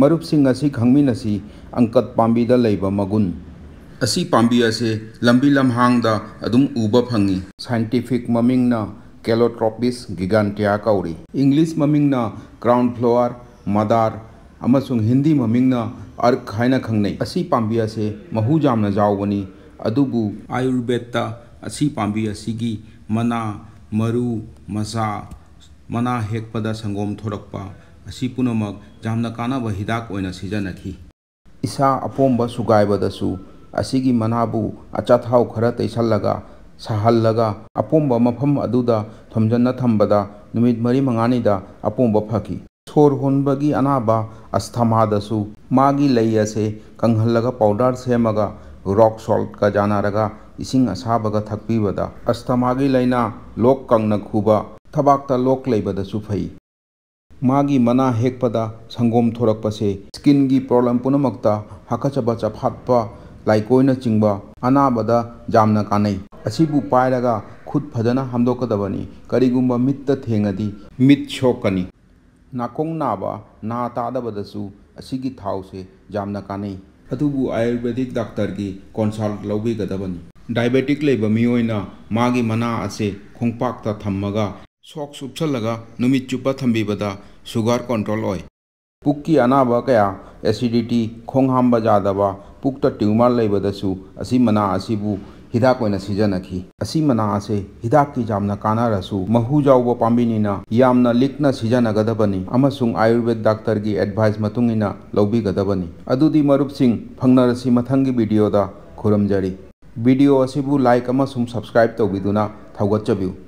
मरुप खी अंकत पाबीद मगुन असी पाबी असे लंबी लमहद उब फंगी साइंटिफिक ममिंग कैलोट्रोपिस गिगानिया कौरी इंग्लिश ममिंग क्राउन फ्लोअर मदार हिंदी ममिंग अर्क है खाने असी महू जाम जाऊबनी आयुर्वेदी असी मना मरु मसा मना हेपद संगोम थोड़पा पुनम जामकाना की इसा अपोब सूगाबदू मनाबू अचाथाव खर तैसलगा सहलगा अपोब मफम थमजन थमद मरी मंगानी अपोब फकी सोर होनबगी अनाब अस्थमाद मागी लई असे कंगलगा पाउडर सेमगा रॉक सॉल्ट का जानारगा इसिंग असाबग थकपीबदा अस्थमागी लैना लोक कंगन खूब थबाकता लोक लेबदू फई मागी मना हेकपदा संगोम थोरक पसे स्किन की प्रॉब्लम पुनमकता हकचब चफाप लाइकोइन चिंग अनाबद जामना काने असीबू पायरगा खुद फजना हमदोकदबनी करीगुम मित्त थेंगदी मित शोकनी नाकोंग नाब ना तादबदसु असीगी थाव से जामना काने अतुबु आयुर्वेदिक डॉक्टर की कंसल्ट लौबी गदबनी डायबिटिक लेब मियोइना मागी मना असे खोंगपाक्ता थम्मगा सौ सूपल नुमित चुप्पा थम्बीबदा सुगर कंट्रोल ओय पुक की अनाब क्या एसीडीटी खोहाम जादब पुक्त ट्यूमर लेबदू मना हिदाकोनाजनखी मना असे हिदाक की जामन कानरसु महू जाऊब पाबीन लिखन सिजनगदबनी आयुर्वेद डाक्टर की एडवाइस मतुंगीना लौबीगदबनी अदुदी मरुप सिंग फंगनर सी मथंगी वीडियोदा खुरमजरी वीडियो लाइक सब्सक्राइब तौबीदुना